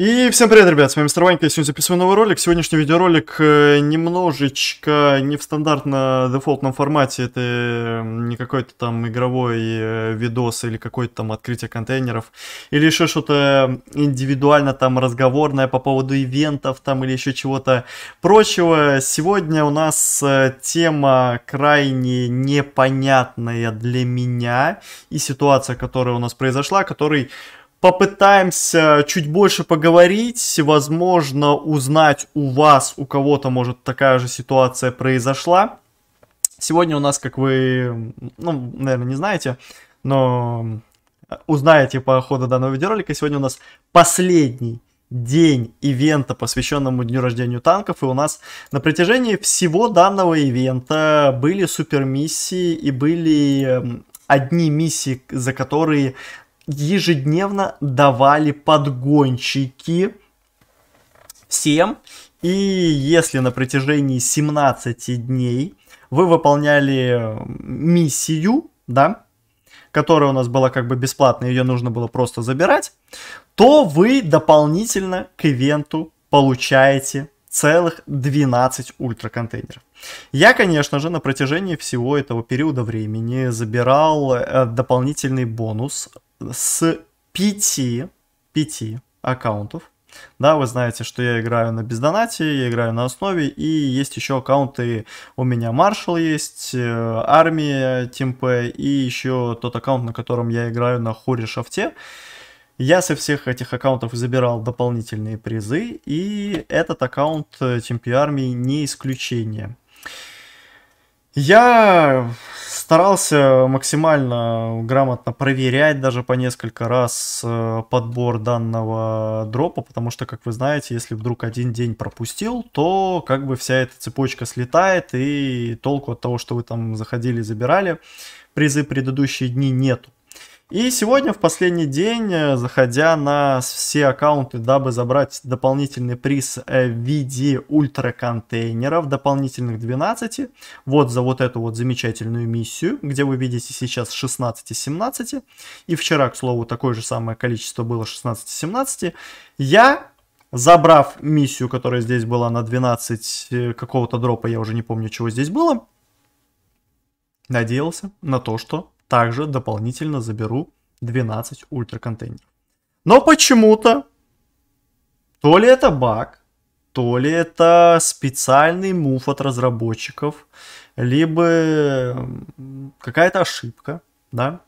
И всем привет, ребят, с вами Мистер Ванька, я сегодня записываю новый ролик. Сегодняшний видеоролик э, немножечко не в стандартно дефолтном формате. Это не какой-то там игровой э, видос или какой-то там открытие контейнеров. Или еще что-то индивидуально там разговорное по поводу ивентов там или еще чего-то прочего. Сегодня у нас э, тема крайне непонятная для меня и ситуация, которая у нас произошла, который попытаемся чуть больше поговорить, возможно, узнать у вас, у кого-то, может, такая же ситуация произошла. Сегодня у нас, как вы, ну, наверное, не знаете, но узнаете по ходу данного видеоролика, сегодня у нас последний день ивента, посвященному дню рождения танков, и у нас на протяжении всего данного ивента были супермиссии и были одни миссии, за которые ежедневно давали подгонщики всем. И если на протяжении 17 дней вы выполняли миссию, да, которая у нас была как бы бесплатная, ее нужно было просто забирать, то вы дополнительно к ивенту получаете целых 12 ультраконтейнеров. Я, конечно же, на протяжении всего этого периода времени забирал э, дополнительный бонус с 5, 5 аккаунтов. Да, вы знаете, что я играю на бездонате, я играю на основе, и есть еще аккаунты, у меня маршал есть, э, армия, тимпе, и еще тот аккаунт, на котором я играю на хоре шафте. Я со всех этих аккаунтов забирал дополнительные призы, и этот аккаунт TMP э, Армии не исключение. Я старался максимально грамотно проверять даже по несколько раз э, подбор данного дропа, потому что, как вы знаете, если вдруг один день пропустил, то как бы вся эта цепочка слетает, и толку от того, что вы там заходили и забирали призы предыдущие дни нету. И сегодня, в последний день, э, заходя на все аккаунты, дабы забрать дополнительный приз э, в виде ультраконтейнеров, дополнительных 12, вот за вот эту вот замечательную миссию, где вы видите сейчас 16 и 17, и вчера, к слову, такое же самое количество было 16 и 17, я забрав миссию, которая здесь была на 12 э, какого-то дропа, я уже не помню, чего здесь было, надеялся на то, что также дополнительно заберу 12 ультра контейнеров. Но почему-то, то ли это баг, то ли это специальный мув от разработчиков, либо какая-то ошибка, да,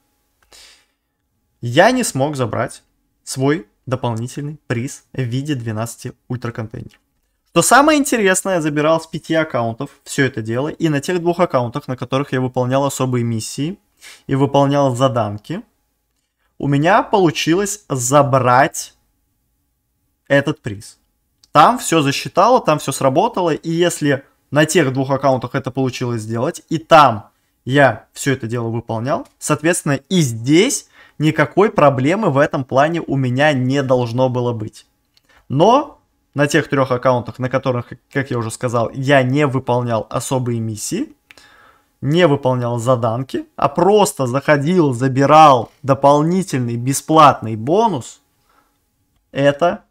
я не смог забрать свой дополнительный приз в виде 12 ультраконтейнеров. Что самое интересное, я забирал с 5 аккаунтов все это дело, и на тех двух аккаунтах, на которых я выполнял особые миссии, и выполнял заданки, у меня получилось забрать этот приз. Там все засчитало, там все сработало, и если на тех двух аккаунтах это получилось сделать, и там я все это дело выполнял, соответственно, и здесь никакой проблемы в этом плане у меня не должно было быть. Но на тех трех аккаунтах, на которых, как я уже сказал, я не выполнял особые миссии, не выполнял заданки, а просто заходил, забирал дополнительный бесплатный бонус, эта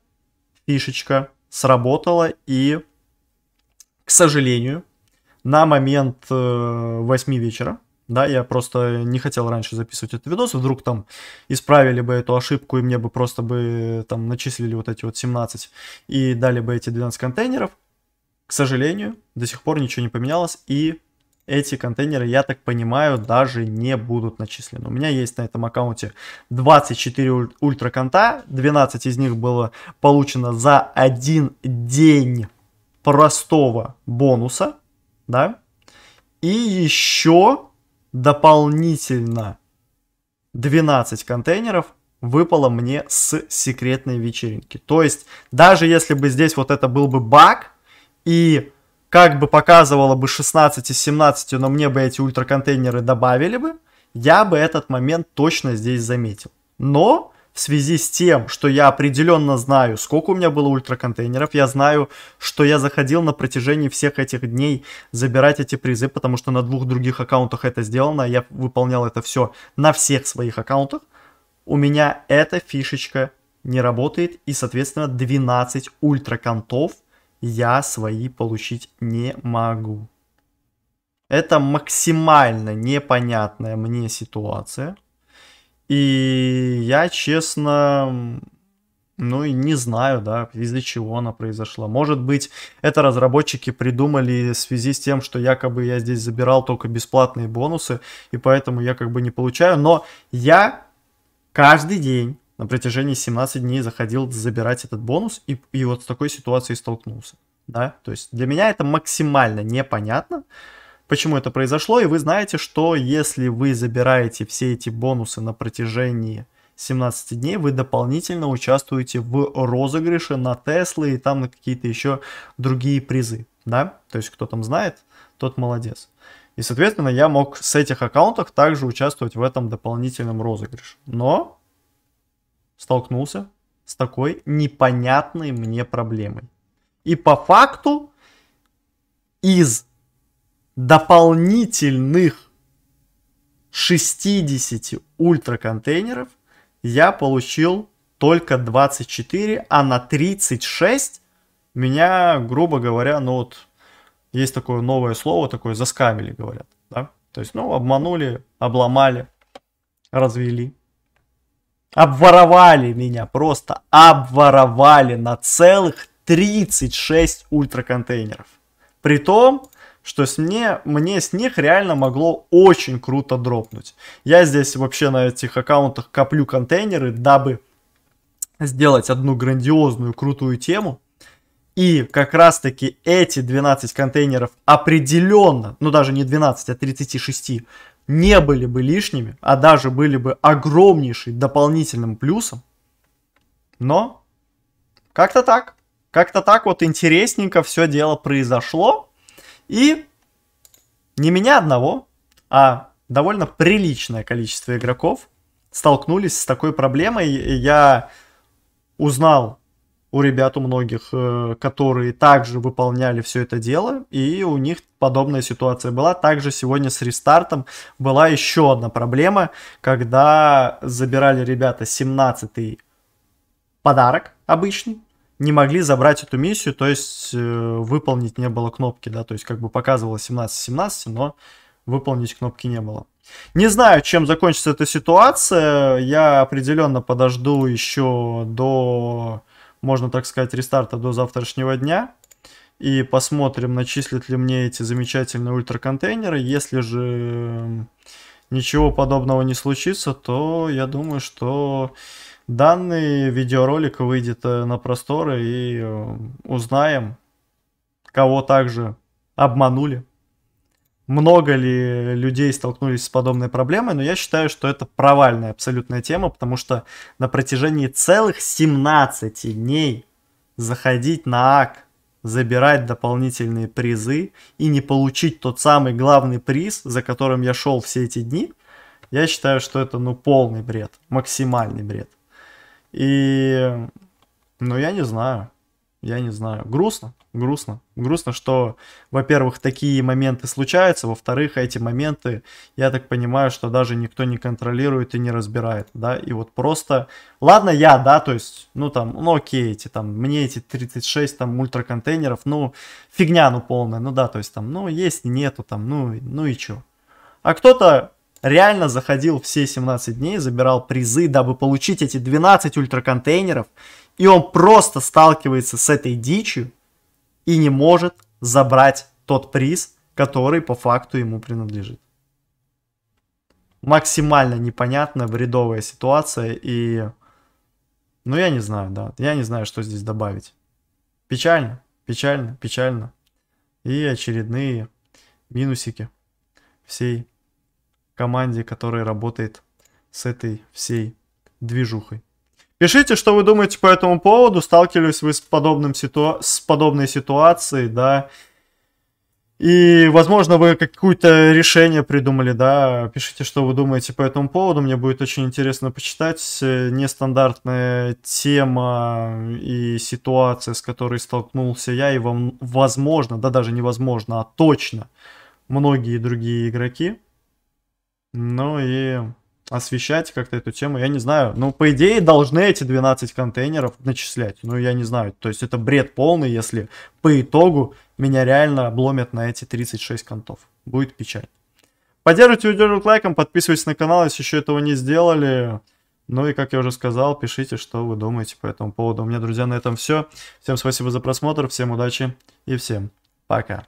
фишечка сработала и, к сожалению, на момент 8 э, вечера, да, я просто не хотел раньше записывать этот видос, вдруг там исправили бы эту ошибку и мне бы просто бы э, там начислили вот эти вот 17 и дали бы эти 12 контейнеров. К сожалению, до сих пор ничего не поменялось и эти контейнеры, я так понимаю, даже не будут начислены. У меня есть на этом аккаунте 24 уль ультраконта, 12 из них было получено за один день простого бонуса, да, и еще дополнительно 12 контейнеров выпало мне с секретной вечеринки. То есть, даже если бы здесь вот это был бы баг, и как бы показывало бы 16 и 17, но мне бы эти ультраконтейнеры добавили бы, я бы этот момент точно здесь заметил. Но в связи с тем, что я определенно знаю, сколько у меня было ультраконтейнеров, я знаю, что я заходил на протяжении всех этих дней забирать эти призы, потому что на двух других аккаунтах это сделано, я выполнял это все на всех своих аккаунтах, у меня эта фишечка не работает, и, соответственно, 12 ультраконтов – я свои получить не могу. Это максимально непонятная мне ситуация. И я, честно, ну и не знаю, да, из-за чего она произошла. Может быть, это разработчики придумали в связи с тем, что якобы я здесь забирал только бесплатные бонусы, и поэтому я как бы не получаю. Но я каждый день на протяжении 17 дней заходил забирать этот бонус и, и вот с такой ситуацией столкнулся. Да? То есть для меня это максимально непонятно, почему это произошло. И вы знаете, что если вы забираете все эти бонусы на протяжении 17 дней, вы дополнительно участвуете в розыгрыше на Теслы и там на какие-то еще другие призы. Да? То есть кто там знает, тот молодец. И, соответственно, я мог с этих аккаунтов также участвовать в этом дополнительном розыгрыше. Но столкнулся с такой непонятной мне проблемой. И по факту из дополнительных 60 ультраконтейнеров я получил только 24, а на 36 меня, грубо говоря, ну вот есть такое новое слово, такое заскамили, говорят, да? То есть, ну, обманули, обломали, развели. Обворовали меня, просто обворовали на целых 36 ультраконтейнеров. При том, что с мне, мне с них реально могло очень круто дропнуть. Я здесь вообще на этих аккаунтах коплю контейнеры, дабы сделать одну грандиозную крутую тему. И как раз таки эти 12 контейнеров определенно, ну даже не 12, а 36, не были бы лишними, а даже были бы огромнейшим дополнительным плюсом. Но как-то так. Как-то так вот интересненько все дело произошло. И не меня одного, а довольно приличное количество игроков столкнулись с такой проблемой. Я узнал у ребят у многих, э, которые также выполняли все это дело, и у них подобная ситуация была. Также сегодня с рестартом была еще одна проблема, когда забирали ребята 17-й подарок обычный, не могли забрать эту миссию, то есть э, выполнить не было кнопки, да, то есть как бы показывало 17-17, но выполнить кнопки не было. Не знаю, чем закончится эта ситуация, я определенно подожду еще до можно так сказать, рестарта до завтрашнего дня. И посмотрим, начислят ли мне эти замечательные ультраконтейнеры. Если же ничего подобного не случится, то я думаю, что данный видеоролик выйдет э, на просторы и э, узнаем, кого также обманули много ли людей столкнулись с подобной проблемой, но я считаю, что это провальная абсолютная тема, потому что на протяжении целых 17 дней заходить на АК, забирать дополнительные призы и не получить тот самый главный приз, за которым я шел все эти дни, я считаю, что это ну полный бред, максимальный бред. И, ну я не знаю, я не знаю, грустно, грустно. Грустно, что, во-первых, такие моменты случаются, во-вторых, эти моменты, я так понимаю, что даже никто не контролирует и не разбирает, да, и вот просто, ладно, я, да, то есть, ну, там, ну, окей, эти, там, мне эти 36, там, ультраконтейнеров, ну, фигня, ну, полная, ну, да, то есть, там, ну, есть, нету, там, ну, ну и чё. А кто-то реально заходил все 17 дней, забирал призы, дабы получить эти 12 ультраконтейнеров, и он просто сталкивается с этой дичью, и не может забрать тот приз, который по факту ему принадлежит. Максимально непонятная, бредовая ситуация и... Ну, я не знаю, да, я не знаю, что здесь добавить. Печально, печально, печально. И очередные минусики всей команде, которая работает с этой всей движухой. Пишите, что вы думаете по этому поводу, сталкивались вы с, подобным ситу... с подобной ситуацией, да, и, возможно, вы какое-то решение придумали, да, пишите, что вы думаете по этому поводу, мне будет очень интересно почитать. Э, нестандартная тема и ситуация, с которой столкнулся я, и вам, возможно, да даже невозможно, а точно, многие другие игроки. Ну и освещать как-то эту тему, я не знаю. Ну, по идее, должны эти 12 контейнеров начислять. Ну, я не знаю. То есть это бред полный, если по итогу меня реально обломят на эти 36 контов. Будет печаль. Поддерживайте видео лайком, подписывайтесь на канал, если еще этого не сделали. Ну и, как я уже сказал, пишите, что вы думаете по этому поводу. У меня, друзья, на этом все. Всем спасибо за просмотр, всем удачи и всем пока.